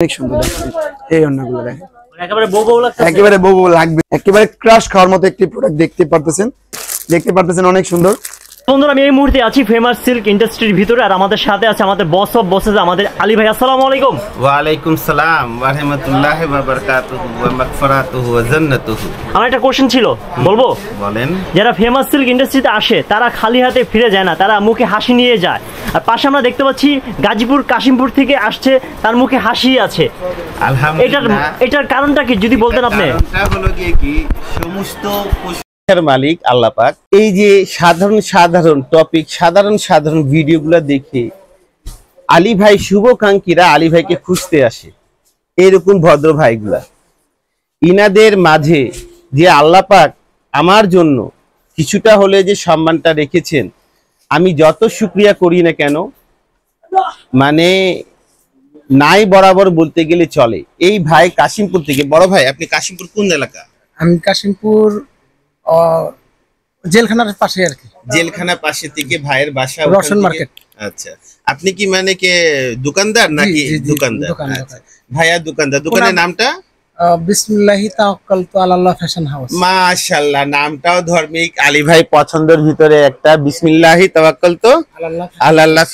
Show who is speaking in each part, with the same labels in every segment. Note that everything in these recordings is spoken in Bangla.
Speaker 1: অনেক সুন্দর এই অন্যগুলো দেখেন মানে একেবারে বউ বউ লাগবে একেবারে ক্রাশ খাওয়ার মতো একটি প্রোডাক্ট দেখতে পারতেছেন দেখতে পারতেছেন অনেক সুন্দর
Speaker 2: বন্ধুরা আমি এই মুহূর্তে আছি ফেমাস সিল্ক ইন্ডাস্ট্রির ভিতরে আর আমাদের সাথে আছে আমাদের বস অফ বসেস আমাদের আলী ভাই আসসালামু আলাইকুম ওয়া আলাইকুম সালাম ওয়া রাহমাতুল্লাহি ওয়া বারাকাতুহু ওয়া মাগফিরাতুহু ওয়া জান্নাতুহু আমার একটা কোশ্চেন ছিল বলবো বলেন যারা ফেমাস সিল্ক ইন্ডাস্ট্রিতে আসে তারা খালি হাতে ফিরে যায় না তারা মুখে হাসি নিয়ে যায় আর পাশে আমরা দেখতে পাচ্ছি গাজীপুর কাশিমপুর থেকে আসছে তার মুখে হাসি আছে এটার এটার কারণটা কি যদি বলতেন আপনি সমস্ত মালিক আল্লাপাক এই যে সাধারণ সাধারণ টপিক সাধারণ সাধারণ ভিডিওগুলো দেখে আলী ভাই শুভকাঙ্ক্ষীরা আলী ভাইকে খুঁজতে আসে এরকম ভদ্র ভাইগুলা ইনাদের মাঝে যে আল্লাপাক আমার জন্য কিছুটা হলে যে সম্মানটা রেখেছেন আমি যত শুক্রিয়া করি না কেন মানে নাই বরাবর বলতে গেলে চলে এই ভাই কাশিমপুর থেকে বড় ভাই আপনি কাশিমপুর কোন এলাকা আমি কাশিমপুর জেলখানার পাশে আর কি জেলখানার পাশে থেকে ভাইয়ের বাসা রসন মার্কেট আচ্ছা আপনি কি মানে কে দোকানদার নাকি দোকানদার আচ্ছা। ভাইয়া দোকানদার দোকানের নামটা তো ফ্যাশন নামটাও ধর্মিক ভাই পছন্দের ভিতরে একটা তো আল্লাহ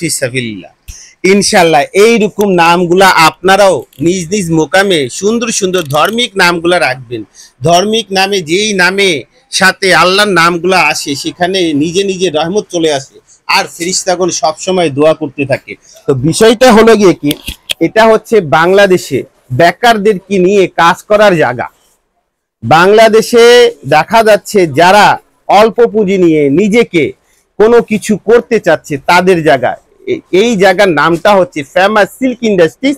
Speaker 2: ইনশাল্লাহ এইরকম নামগুলা আপনারাও নিজ নিজ মোকামে সুন্দর সুন্দর ধর্মিক নামগুলা রাখবেন ধর্মিক নামে যেই নামে সাথে আল্লাহর নামগুলা আসে সেখানে নিজে নিজে রহমত চলে আসে আর ফেরিস্তাগণ সবসময় দোয়া করতে থাকে তো বিষয়টা হলো গিয়ে কি এটা হচ্ছে বাংলাদেশে বেকারদেরকে নিয়ে কাজ করার জায়গা বাংলাদেশে দেখা যাচ্ছে যারা অল্প পুঁজি নিয়ে নিজেকে কোনো কিছু করতে চাচ্ছে তাদের জায়গা এই জায়গার নামটা হচ্ছে ফেমাস সিল্ক ইন্ডাস্ট্রিজ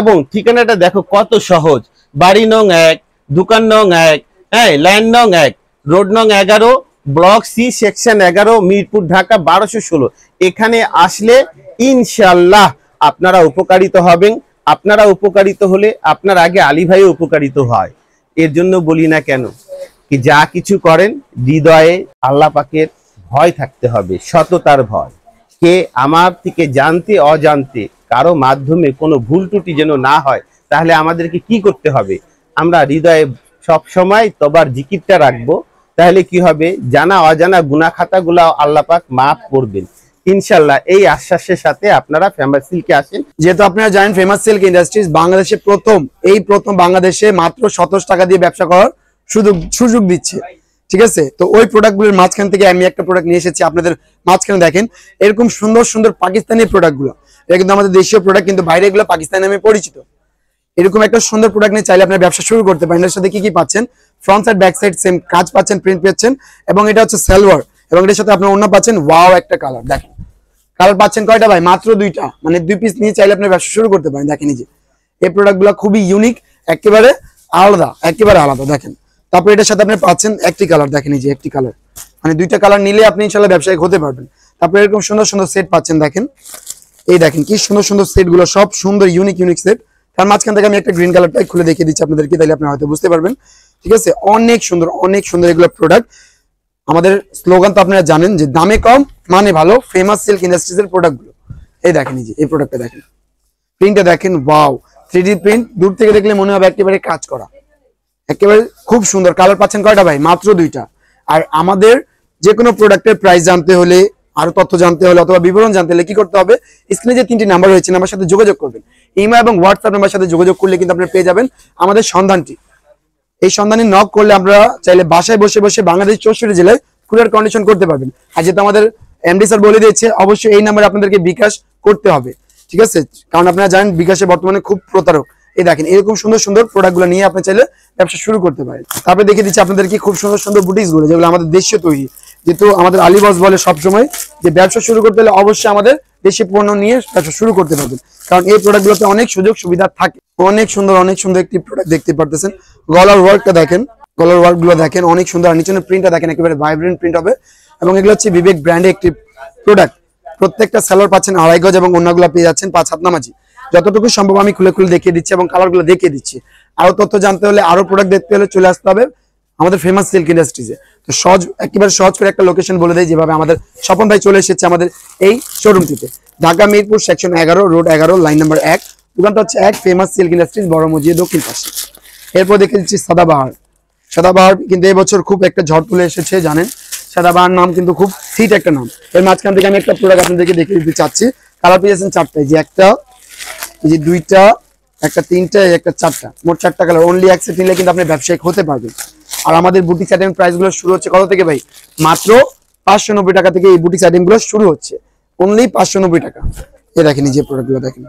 Speaker 2: এবং ঠিকানাটা দেখো কত সহজ বাড়ি নং এক দোকান নং এক হ্যাঁ ল্যান্ড নং এক রোড নং এগারো ব্লক সি সেকশন এগারো মিরপুর ঢাকা বারোশো ষোলো এখানে আসলে ইনশাল্লাহ আপনারা উপকারিত হবেন আপনারা উপকারিত হলে আপনার আগে আলী ভাই উপকারিত হয় এর জন্য বলি না কেন কি যা কিছু করেন হৃদয়ে আল্লাহ পাকের ভয় থাকতে হবে সততার ভয় কে আমার থেকে জানতে অজান্তে কারো মাধ্যমে কোনো ভুল ত্রুটি যেন না হয় তাহলে আমাদেরকে কি করতে হবে আমরা হৃদয়ে সবসময় তবার জিকিরটা রাখবো তাহলে কি হবে জানা অজানা গুনা খাতাগুলা আল্লাপাক মাফ করবেন ইনশাল্লাহ
Speaker 1: এই আশ্বাসের সাথে আপনারা ফেমাস সিল্কে আসেন যেহেতু আপনারা জানেন ফেমাস সিল্ক ইন্ডাস্ট্রিজ বাংলাদেশে প্রথম এই প্রথম বাংলাদেশে মাত্র সতেরো টাকা দিয়ে ব্যবসা করার সুযোগ সুযোগ দিচ্ছে ঠিক আছে তো ওই প্রোডাক্টগুলোর মাঝখান থেকে আমি একটা প্রোডাক্ট নিয়ে এসেছি আপনাদের মাঝখানে দেখেন এরকম সুন্দর সুন্দর পাকিস্তানি প্রোডাক্টগুলো এটা কিন্তু আমাদের দেশীয় প্রোডাক্ট কিন্তু বাইরে এগুলো পাকিস্তান নামে পরিচিত এরকম একটা সুন্দর প্রোডাক্ট নিয়ে চাইলে আপনার ব্যবসা শুরু করতে পারেন এর সাথে কি কি পাচ্ছেন front side back side same কাজ পাচ্ছেন প্রিন্ট পাচ্ছেন এবং এটা হচ্ছে সেলওয়ার এবং এটার সাথে আপনার অন্য পাচ্ছেন ওয়াও একটা কালার দেখেন কালার পাচ্ছেন কয়টা ভাই মাত্র দুইটা মানে দুই পিস নিয়ে চাইলে আপনি ব্যবসা শুরু করতে পারেন দেখেন যে এই প্রোডাক্টগুলো খুবই ইউনিক একেবারে আলাদা একেবারে আলাদা দেখেন তারপর এটার সাথে আপনি পাচ্ছেন একটি কালার দেখেন যে একটি কালার মানে দুইটা কালার নিলে আপনি ইনশাল্লাহ ব্যবসায়িক হতে পারবেন তারপরে এরকম সুন্দর সুন্দর সেট পাচ্ছেন দেখেন এই দেখেন কি সুন্দর সুন্দর সেটগুলো সব সুন্দর ইউনিক ইউনিক সেট তার মাঝখান থেকে আমি একটা গ্রিন কালারটাই খুলে দেখিয়ে দিচ্ছি আপনাদেরকে তাহলে আপনি হয়তো বুঝতে পারবেন ঠিক আছে অনেক সুন্দর অনেক সুন্দর এগুলো প্রোডাক্ট আমাদের স্লোগান তো আপনারা জানেন যে দামে কম মানে ভালো ফেমাস সিল্ক ইন্ডাস্ট্রিজের প্রোডাক্টগুলো এই দেখেন যে এই প্রোডাক্টটা দেখেন প্রিন্টটা দেখেন ওয়াও থ্রি প্রিন্ট দূর থেকে দেখলে মনে হবে একেবারে কাজ করা একেবারে খুব সুন্দর কালার পাচ্ছেন কয়টা ভাই মাত্র দুইটা আর আমাদের যে কোনো প্রোডাক্টের প্রাইস জানতে হলে আরো তথ্য জানতে হলে অথবা বিবরণ জানতে হলে কি করতে হবে স্ক্রিনে যে তিনটি নাম্বার রয়েছে নাম্বার সাথে যোগাযোগ করবেন ইমা এবং হোয়াটসঅ্যাপ নাম্বার সাথে যোগাযোগ করলে কিন্তু আপনি পেয়ে যাবেন আমাদের সন্ধানটি এই সন্ধানে নক করলে আমরা চাইলে বাসায় বসে বসে বাংলাদেশ চৌষট্টি জেলায় কুলার কন্ডিশন করতে পারবেন আর যেহেতু আমাদের এমডি স্যার বলে দিয়েছে অবশ্যই এই নাম্বারে আপনাদেরকে বিকাশ করতে হবে ঠিক আছে কারণ আপনারা জানেন বিকাশে বর্তমানে খুব প্রতারক এই দেখেন এরকম সুন্দর সুন্দর প্রোডাক্টগুলো নিয়ে আপনি চাইলে ব্যবসা শুরু করতে পারেন তারপরে দেখে দিচ্ছি আপনাদেরকে খুব সুন্দর সুন্দর গুলো যেগুলো আমাদের দেশীয় তৈরি যেহেতু আমাদের আলিবাস বলে সবসময় যে ব্যবসা শুরু করতে হলে অবশ্যই আমাদের দেশি পণ্য নিয়ে ব্যবসা শুরু করতে পারবেন কারণ এই প্রোডাক্টগুলোতে অনেক সুযোগ সুবিধা থাকে অনেক সুন্দর অনেক সুন্দর একটি প্রোডাক্ট দেখতে পারতেছেন গলার ওয়ার্কটা দেখেন গলার ওয়ার্কগুলো দেখেন অনেক সুন্দর আর নিচনের প্রিন্টটা দেখেন একেবারে ভাইব্রেন্ট প্রিন্ট হবে এবং এগুলো হচ্ছে বিবেক ব্র্যান্ডের একটি প্রোডাক্ট প্রত্যেকটা স্যালোর পাচ্ছেন আড়াই গজ এবং অন্যগুলো পেয়ে যাচ্ছেন পাঁচ হাত নামাজি যতটুকু সম্ভব আমি খুলে খুলে দেখিয়ে দিচ্ছি এবং কালারগুলো দেখিয়ে দিচ্ছি আরো তথ্য জানতে হলে আরো প্রোডাক্ট দেখতে হলে চলে আসতে হবে আমাদের ফেমাস সিল্ক ইন্ডাস্ট্রিজে তো সহজ একেবারে সহজ করে একটা লোকেশন বলে দেয় যেভাবে আমাদের স্বপন ভাই চলে এসেছে আমাদের এই শোরুমটিতে ঢাকা মিরপুর সেকশন এগারো রোড এগারো লাইন নাম্বার এক দোকানটা হচ্ছে এক ফেমাস সিল্ক ইন্ডাস্ট্রিজ বড় মজিয়ে দক্ষিণ পাশে এরপর দেখে দিচ্ছি সাদাবাহার সাদাবাহার কিন্তু এবছর খুব একটা ঝড় তুলে এসেছে জানেন সাদাবাহার নাম কিন্তু খুব ফিট একটা নাম এর মাঝখান থেকে আমি একটা প্রোডাক্ট আপনাদেরকে দেখে দিতে চাচ্ছি কালার পেয়েছেন চারটায় যে একটা এই যে দুইটা একটা তিনটা একটা চারটা মোট চারটা কালার অনলি এক সেট নিলে কিন্তু আপনি ব্যবসায়িক হতে পারবেন আর আমাদের বুটিক আইটেম প্রাইসগুলো শুরু হচ্ছে কত থেকে ভাই মাত্র পাঁচশো নব্বই টাকা থেকে এই বুটিক আইটেমগুলো শুরু হচ্ছে অনলি পাঁচশো টাকা এ দেখেন যে প্রোডাক্টগুলো দেখেন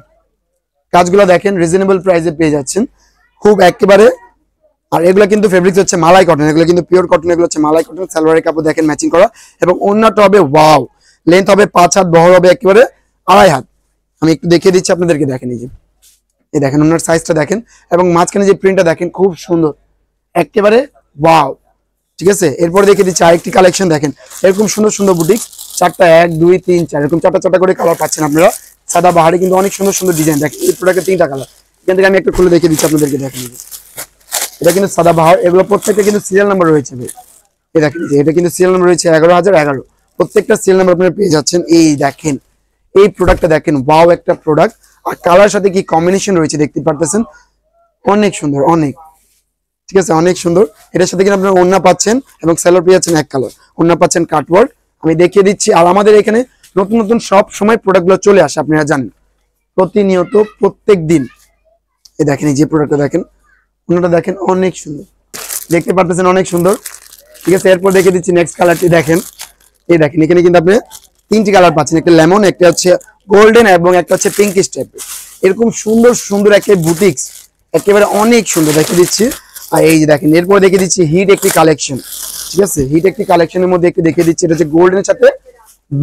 Speaker 1: কাজগুলো দেখেন রিজনেবল প্রাইসে পেয়ে যাচ্ছেন খুব একেবারে আর এগুলো কিন্তু ফেব্রিক্স হচ্ছে মালাই কটন এগুলো কিন্তু পিওর কটন এগুলো হচ্ছে মালাই কটন সালোয়ারের কাপড় দেখেন ম্যাচিং করা এবং অন্যটা হবে ওয়াও লেন্থ হবে পাঁচ হাত বহর হবে একেবারে আড়াই হাত আমি একটু দেখিয়ে দিচ্ছি আপনাদেরকে দেখেন এই যে এই দেখেন ওনার সাইজটা দেখেন এবং মাঝখানে যে প্রিন্টটা দেখেন খুব সুন্দর একেবারে ওয়াও ঠিক আছে এরপর দেখে দিচ্ছি আরেকটি কালেকশন দেখেন এরকম সুন্দর সুন্দর বুটিক চারটা এক দুই তিন চার এরকম চারটা চারটা করে কালার পাচ্ছেন আপনারা সাদা বাহারে কিন্তু অনেক সুন্দর সুন্দর ডিজাইন দেখেন এই প্রোডাক্টের তিনটা কালার এখান থেকে আমি একটু খুলে দেখে দিচ্ছি আপনাদেরকে দেখেন এটা কিন্তু সাদা বাহার এগুলো প্রত্যেকটা কিন্তু সিরিয়াল নাম্বার রয়েছে ভাই এটা কিন্তু এটা কিন্তু সিরিয়াল নাম্বার রয়েছে এগারো হাজার এগারো প্রত্যেকটা সিরিয়াল নাম্বার আপনারা পেয়ে যাচ্ছেন এই দেখেন এই প্রোডাক্টটা দেখেন বাও একটা প্রোডাক্ট আর কালার সাথে কি কম্বিনেশন রয়েছে দেখতে পারতেছেন অনেক সুন্দর অনেক ঠিক আছে অনেক সুন্দর এটার সাথে কিন্তু আপনারা ওন্না পাচ্ছেন এবং স্যালোর পেয়ে যাচ্ছেন এক কালার ওন্না পাচ্ছেন কাটওয়ার্ড আমি দেখিয়ে দিচ্ছি আর আমাদের এখানে নতুন নতুন সব সময় প্রোডাক্টগুলো চলে আসে আপনারা জানেন প্রতিনিয়ত প্রত্যেক দিন এ দেখেন এই যে প্রোডাক্টটা দেখেন ওনাটা দেখেন অনেক সুন্দর দেখতে পারতেছেন অনেক সুন্দর ঠিক আছে এরপর দেখে দিচ্ছি নেক্সট কালারটি দেখেন এই দেখেন এখানে কিন্তু আপনি তিনটি কালার পাচ্ছেন একটা লেমন একটা হচ্ছে গোল্ডেন এবং একটা হচ্ছে পিঙ্ক টাইপের এরকম সুন্দর সুন্দর একটা বুটিক্স একেবারে অনেক সুন্দর দেখে দিচ্ছি আর এই যে দেখেন এরপরে দেখে দিচ্ছি হিট একটি কালেকশন ঠিক আছে হিট একটি কালেকশনের মধ্যে একটি দেখে দিচ্ছি এটা হচ্ছে গোল্ডেনের সাথে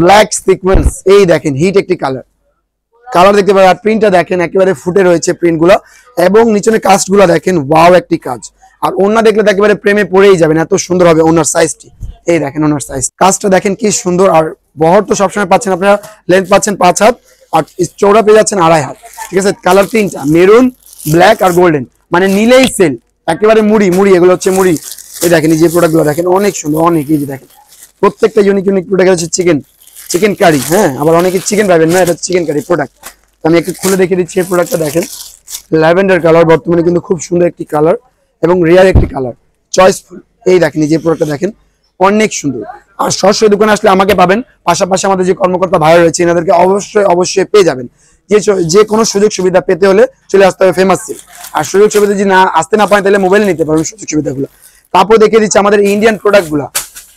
Speaker 1: ব্ল্যাক সিকোয়েন্স এই দেখেন হিট একটি কালার কালার দেখতে পাবেন আর প্রিন্টটা দেখেন একেবারে ফুটে রয়েছে প্রিন্টগুলো এবং নিচনে কাস্টগুলো দেখেন ওয়াও একটি কাজ আর ওনার দেখলে একেবারে প্রেমে পড়েই যাবেন এত সুন্দর হবে ওনার সাইজটি এই দেখেন ওনার সাইজ কাজটা দেখেন কি সুন্দর আর বহর তো সবসময় পাচ্ছেন আপনারা লেন্থ পাচ্ছেন পাঁচ হাত আর চৌড়া পেয়ে যাচ্ছেন আড়াই হাত ঠিক আছে কালার তিনটা মেরুন ব্ল্যাক আর গোল্ডেন মানে নিলেই সেল একেবারে মুড়ি মুড়ি এগুলো হচ্ছে মুড়ি এই দেখেন এই যে প্রোডাক্টগুলো দেখেন অনেক সুন্দর অনেক এই যে দেখেন প্রত্যেকটা ইউনিক ইউনিক প্রোডাক্ট হচ্ছে চিকেন চিকেন কারি হ্যাঁ আবার অনেকে চিকেন পাবেন না এটা চিকেন কারি প্রোডাক্ট আমি একটু খুলে দেখে দিচ্ছি এই প্রোডাক্টটা দেখেন ল্যাভেন্ডার কালার বর্তমানে কিন্তু খুব সুন্দর একটি কালার এবং রেয়ার একটি কালার চয়েসফুল এই দেখেন এই যে প্রোডাক্টটা দেখেন অনেক সুন্দর আর সরাসরি দোকানে আসলে আমাকে পাবেন পাশাপাশি আমাদের যে কর্মকর্তা ভাই রয়েছে এনাদেরকে অবশ্যই অবশ্যই পেয়ে যাবেন যে যে কোনো সুযোগ সুবিধা পেতে হলে চলে আসতে হবে ফেমাস সিল আর সুযোগ সুবিধা যদি না আসতে না পারেন তাহলে মোবাইল নিতে পারবেন সুযোগ সুবিধাগুলো তারপর দেখিয়ে দিচ্ছে আমাদের ইন্ডিয়ান প্রোডাক্টগুলো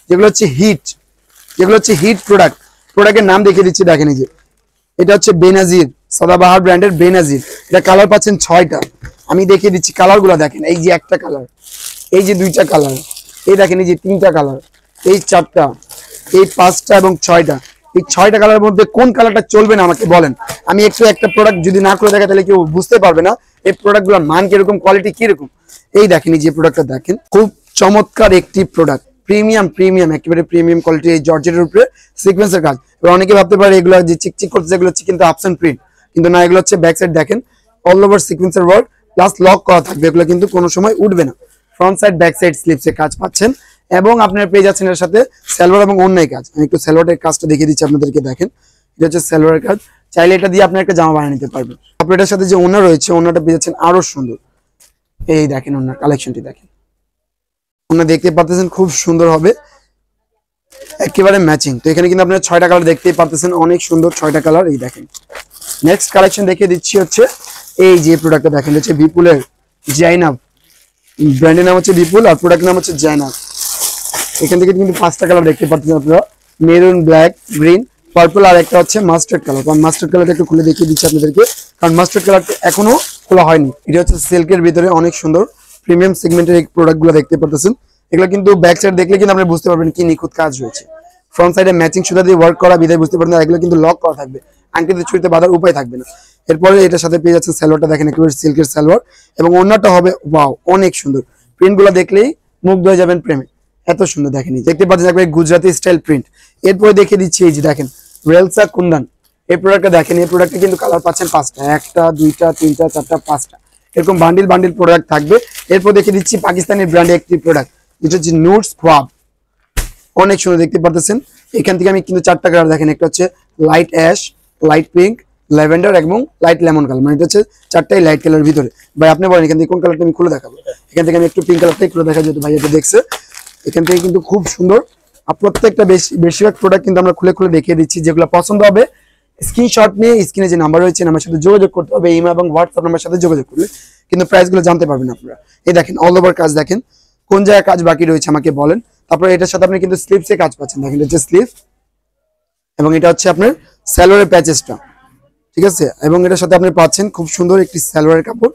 Speaker 1: যেগুলো হচ্ছে হিট যেগুলো হচ্ছে হিট প্রোডাক্ট প্রোডাক্টের নাম দেখিয়ে দিচ্ছি দেখেন যে এটা হচ্ছে বেনাজির সদাবাহার ব্র্যান্ডের বেনাজির এটা কালার পাচ্ছেন ছয়টা আমি দেখিয়ে দিচ্ছি কালারগুলো দেখেন এই যে একটা কালার এই যে দুইটা কালার এই দেখেন এই যে তিনটা কালার এই চারটা এই পাঁচটা এবং ছয়টা এই ছয়টা কালারের মধ্যে কোন কালারটা চলবে না আমাকে বলেন আমি একটু একটা প্রোডাক্ট যদি না করে দেখা তাহলে কেউ বুঝতে পারবে না এই প্রোডাক্টগুলোর মান কিরকম কোয়ালিটি কিরকম এই দেখেন যে প্রোডাক্টটা দেখেন খুব চমৎকার একটি প্রোডাক্ট প্রিমিয়াম প্রিমিয়াম একেবারে প্রিমিয়াম কোয়ালিটি এই জর্জেটের উপরে সিকোয়েন্সের কাজ এবার অনেকে ভাবতে পারে এগুলো যে চিকচিক করছে এগুলো হচ্ছে কিন্তু আপস অ্যান্ড প্রিন্ট কিন্তু না এগুলো হচ্ছে ব্যাক সাইড দেখেন অল ওভার সিকোয়েন্সের ওয়ার্ক প্লাস লক করা থাকবে এগুলো কিন্তু কোনো সময় উঠবে না ফ্রন্ট সাইড ব্যাক সাইড স্লিপসে কাজ পাচ্ছেন এবং আপনার পেয়ে যাচ্ছেন এর সাথে স্যালোয়ার এবং অন্যায় কাজ আমি একটু স্যালোয়ারের কাজটা দেখিয়ে দিচ্ছি আপনাদেরকে দেখেন এটা হচ্ছে স্যালোয়ারের কাজ চাইলে এটা দিয়ে আপনি একটা জামা বানিয়ে নিতে পারবেন তারপর এটার সাথে যে ওনার রয়েছে ওনারটা পেয়ে যাচ্ছেন আরো সুন্দর এই দেখেন ওনার কালেকশনটি দেখেন ওনার দেখতে পাচ্ছেন খুব সুন্দর হবে একেবারে ম্যাচিং তো এখানে কিন্তু আপনারা ছয়টা কালার দেখতেই পাচ্ছেন অনেক সুন্দর ছয়টা কালার এই দেখেন নেক্সট কালেকশন দেখিয়ে দিচ্ছি হচ্ছে এই যে প্রোডাক্টটা দেখেন হচ্ছে বিপুলের জাইনাব ব্র্যান্ডের নাম হচ্ছে বিপুল আর প্রোডাক্টের নাম হচ্ছে জাইনাব এখান থেকে কিন্তু পাঁচটা কালার দেখতে পাচ্ছেন আপনারা মেরুন ব্ল্যাক গ্রিন পার্পল আর একটা হচ্ছে মাস্টার্ড কালার কারণ মাস্টার্ড কালারটা একটু খুলে দেখিয়ে দিচ্ছি আপনাদেরকে কারণ মাস্টার্ড কালারটা এখনো খোলা হয়নি এটা হচ্ছে সিল্কের ভিতরে অনেক সুন্দর প্রিমিয়াম সেগমেন্টের এই প্রোডাক্টগুলো দেখতে পাচ্ছেন এগুলো কিন্তু ব্যাক সাইড দেখলে কিন্তু আপনি বুঝতে পারবেন কি নিখুঁত কাজ হয়েছে ফ্রন্ট সাইডে ম্যাচিং সুতা দিয়ে ওয়ার্ক করা বিদায় বুঝতে পারবেন এগুলো কিন্তু লক করা থাকবে আংটিতে ছুটিতে বাঁধার উপায় থাকবে না এরপরে এটার সাথে পেয়ে যাচ্ছেন স্যালোয়ারটা দেখেন একেবারে সিল্কের স্যালোয়ার এবং অন্যটা হবে ওয়াও অনেক সুন্দর প্রিন্টগুলো দেখলেই মুগ্ধ হয়ে যাবেন প্রেমে এত সুন্দর দেখেন দেখতে পাচ্ছেন একবার গুজরাটি স্টাইল প্রিন্ট এরপরে দেখে দিচ্ছি এই যে দেখেন রেলসা কুন্দান এই প্রোডাক্টটা দেখেন এই প্রোডাক্টে কিন্তু কালার পাচ্ছেন পাঁচটা একটা দুইটা তিনটা চারটা পাঁচটা এরকম বান্ডিল বান্ডিল প্রোডাক্ট থাকবে এরপর দেখে দিচ্ছি পাকিস্তানের ব্র্যান্ডে একটি প্রোডাক্ট যেটা হচ্ছে নোটস ফ্রাব অনেক সুন্দর দেখতে পাচ্ছেন এখান থেকে আমি কিন্তু চারটা কালার দেখেন একটা হচ্ছে light ash light pink lavender এবং লাইট লেমন কালার মানে এটা হচ্ছে চারটাই লাইট কালার ভিতরে ভাই আপনি বলেন এখান থেকে কোন কালারটা আমি খুলে দেখাবো এখান থেকে আমি একটু পিঙ্ক কালারটাই খুলে দেখা যেত ভাই এটা দেখছে এখান থেকে কিন্তু খুব সুন্দর প্রত্যেকটা বেশি বেশিরভাগ প্রোডাক্ট কিন্তু আমরা খুলে খুলে দেখিয়ে দিচ্ছি যেগুলো পছন্দ হবে স্ক্রিনশট নিয়ে স্ক্রিনে যে নাম্বার রয়েছে নাম্বার সাথে যোগাযোগ করতে হবে ইমা এবং হোয়াটসঅ্যাপ নাম্বার সাথে যোগাযোগ করলে কিন্তু প্রাইসগুলো জানতে পারবেন আপনারা এই দেখেন অল ওভার কাজ দেখেন কোন জায়গায় কাজ বাকি রয়েছে আমাকে বলেন তারপরে এটার সাথে আপনি কিন্তু স্লিপসে কাজ পাচ্ছেন দেখেন এটা স্লিপ এবং এটা হচ্ছে আপনার স্যালোয়ারের প্যাচেসটা ঠিক আছে এবং এটার সাথে আপনি পাচ্ছেন খুব সুন্দর একটি স্যালোয়ারের কাপড়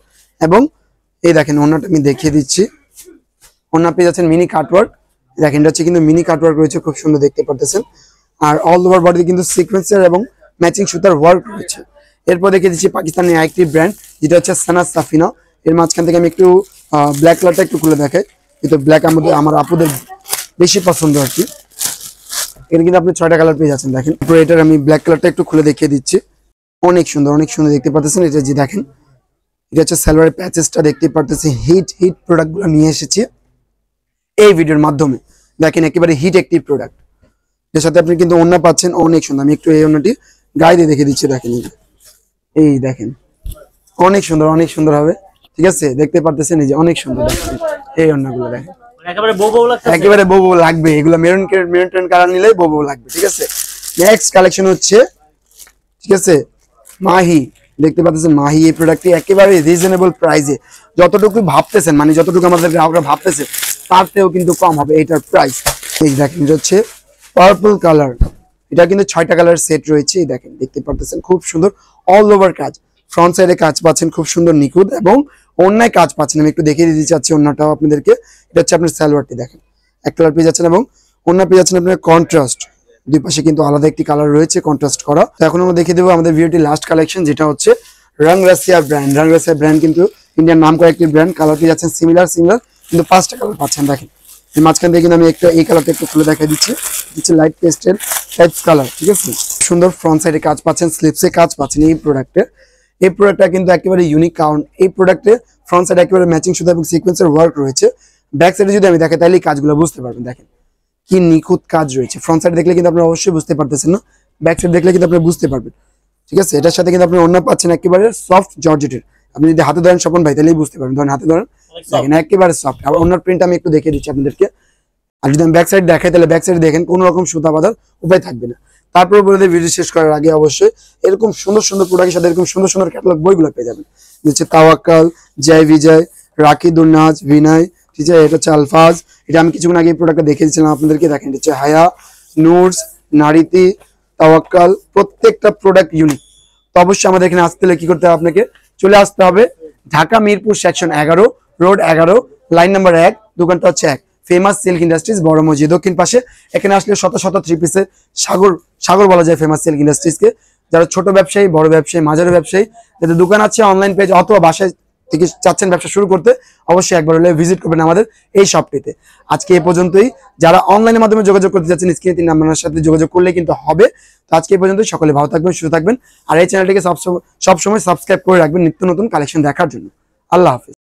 Speaker 1: এবং এই দেখেন ওনাটা আমি দেখিয়ে দিচ্ছি ওনা পেয়ে যাচ্ছেন মিনি কাটওয়ার্ক দেখেন এটা হচ্ছে কিন্তু মিনি ওয়ার্ক রয়েছে খুব সুন্দর দেখতে পারতেছেন আর অল ওভার বডিতে কিন্তু সিকোয়েন্সার এবং ম্যাচিং সুতার ওয়ার্ক রয়েছে এরপর দেখে দিচ্ছি পাকিস্তানের আরেকটি ব্র্যান্ড যেটা হচ্ছে সানা সাফিনা এর মাঝখান থেকে আমি একটু ব্ল্যাক কালারটা একটু খুলে দেখাই কিন্তু ব্ল্যাক আমাদের আমার আপুদের বেশি পছন্দ আর কি এখানে কিন্তু আপনি ছয়টা কালার পেয়ে যাচ্ছেন দেখেন তারপরে এটার আমি ব্ল্যাক কালারটা একটু খুলে দেখিয়ে দিচ্ছি অনেক সুন্দর অনেক সুন্দর দেখতে পারতেছেন এটা যে দেখেন এটা হচ্ছে স্যালোয়ারের প্যাচেসটা দেখতে পারতেছি হিট হিট প্রোডাক্টগুলো নিয়ে এসেছে এই ভিডিওর মাধ্যমে দেখেন একেবারে হিট একটি প্রোডাক্ট এর সাথে আপনি কিন্তু অন্য পাচ্ছেন অনেক সুন্দর আমি একটু এই অন্যটি গায়ে দিয়ে দেখে দিচ্ছি দেখেন এই দেখেন অনেক সুন্দর অনেক সুন্দর হবে ঠিক আছে দেখতে পারতেছেন এই যে অনেক সুন্দর এই অন্যগুলো দেখেন মানে একেবারে বউ বউ লাগবে এগুলো মেরুন মেরুন টেন কালার নিলে বউ বউ লাগবে ঠিক আছে নেক্সট কালেকশন হচ্ছে ঠিক আছে মাহি দেখতে পাচ্ছেন মাহি এই প্রোডাক্টটি একেবারে রিজনেবল প্রাইসে যতটুকু ভাবতেছেন মানে যতটুকু আমাদের গ্রাহকরা ভাবতেছে থেকেও কিন্তু কম হবে এটার প্রাইস এই দেখেন হচ্ছে পার্পল কালার এটা কিন্তু ছয়টা কালার সেট রয়েছে এই দেখেন দেখতে পারতেছেন খুব সুন্দর অল ওভার কাজ ফ্রন্ট সাইডে কাজ পাচ্ছেন খুব সুন্দর নিখুঁত এবং অন্যায় কাজ পাচ্ছেন আমি একটু দেখিয়ে দিতে চাচ্ছি অন্যটাও আপনাদেরকে এটা হচ্ছে আপনার স্যালোয়ারটি দেখেন এক কালার পেয়ে যাচ্ছেন এবং অন্য পেয়ে যাচ্ছেন আপনার কন্ট্রাস্ট দুই পাশে কিন্তু আলাদা একটি কালার রয়েছে কন্ট্রাস্ট করা তো এখন আমরা দেখিয়ে দেবো আমাদের ভিডিওটি লাস্ট কালেকশন যেটা হচ্ছে রং রাশিয়া ব্র্যান্ড রাশিয়া ব্র্যান্ড কিন্তু ইন্ডিয়ার নাম করা একটি ব্র্যান্ড কালার পেয়ে যাচ্ছেন সিমিলার সিমিলার কিন্তু পাঁচটা কালার পাচ্ছেন দেখেন এই মাঝখান থেকে কিন্তু আমি একটা এই কালারটা একটু খুলে দেখা দিচ্ছি দিচ্ছি লাইট পেস্টেল টাইপ কালার ঠিক আছে সুন্দর ফ্রন্ট সাইডে কাজ পাচ্ছেন স্লিপসে কাজ পাচ্ছেন এই প্রোডাক্টের এই প্রোডাক্টটা কিন্তু একেবারে ইউনিক কারণ এই প্রোডাক্টে ফ্রন্ট সাইডে একেবারে ম্যাচিং শুধু এবং সিকোয়েন্সের ওয়ার্ক রয়েছে ব্যাক সাইডে যদি আমি দেখে তাহলে এই কাজগুলো বুঝতে পারবেন দেখেন কি নিখুঁত কাজ রয়েছে ফ্রন্ট সাইড দেখলে কিন্তু আপনারা অবশ্যই বুঝতে পারতেছেন না ব্যাক সাইড দেখলে কিন্তু আপনারা বুঝতে পারবেন ঠিক আছে এটার সাথে কিন্তু আপনি অন্য পাচ্ছেন একেবারে সফট জর্জেটের আপনি যদি হাতে ধরেন স্বপন ভাই তাহলেই বুঝতে পারবেন ধরেন হাতে ধরেন দেখেন একেবারে সফট আর অন্য প্রিন্ট আমি একটু দেখিয়ে দিচ্ছি আপনাদেরকে আর যদি আমি ব্যাক সাইড দেখাই তাহলে ব্যাক সাইড দেখেন কোনো রকম সুতা বাঁধার উপায় থাকবে না তারপর বলে ভিডিও শেষ করার আগে অবশ্যই এরকম সুন্দর সুন্দর প্রোডাক্টের সাথে এরকম সুন্দর সুন্দর ক্যাটালগ বইগুলো পেয়ে যাবেন হচ্ছে তাওয়াক্কাল জয় বিজয় রাখি নাজ বিনয় ঠিক আছে এটা হচ্ছে আলফাজ এটা আমি কিছুক্ষণ আগে এই প্রোডাক্টটা দিচ্ছিলাম আপনাদেরকে দেখেন এটা হচ্ছে হায়া নুরস নারীতি তাওয়াক্কাল প্রত্যেকটা প্রোডাক্ট ইউনিক তো অবশ্যই আমাদের এখানে আসতে হলে কি করতে হবে আপনাকে চলে আসতে হবে ঢাকা মিরপুর সেকশন এগারো রোড এগারো লাইন নাম্বার এক দোকানটা হচ্ছে এক ফেমাস সিল্ক ইন্ডাস্ট্রিজ বড় মসজিদ দক্ষিণ পাশে এখানে আসলে শত শত থ্রি পিসের সাগর সাগর বলা যায় ফেমাস সিল্ক ইন্ডাস্ট্রিজকে যারা ছোট ব্যবসায়ী বড় ব্যবসায়ী মাঝারি ব্যবসায়ী যাদের দোকান আছে অনলাইন পেজ অথবা বাসায় থেকে চাচ্ছেন ব্যবসা শুরু করতে অবশ্যই একবার হলে ভিজিট করবেন আমাদের এই শপটিতে আজকে এ পর্যন্তই যারা অনলাইনের মাধ্যমে যোগাযোগ করতে চাচ্ছেন স্ক্রিনে তিন নাম্বার সাথে যোগাযোগ করলে কিন্তু হবে তো আজকে এ পর্যন্তই সকলে ভালো থাকবেন সুস্থ থাকবেন আর এই চ্যানেলটিকে সবসময় সবসময় সাবস্ক্রাইব করে রাখবেন নিত্য নতুন কালেকশন দেখার জন্য আল্লাহ হাফিজ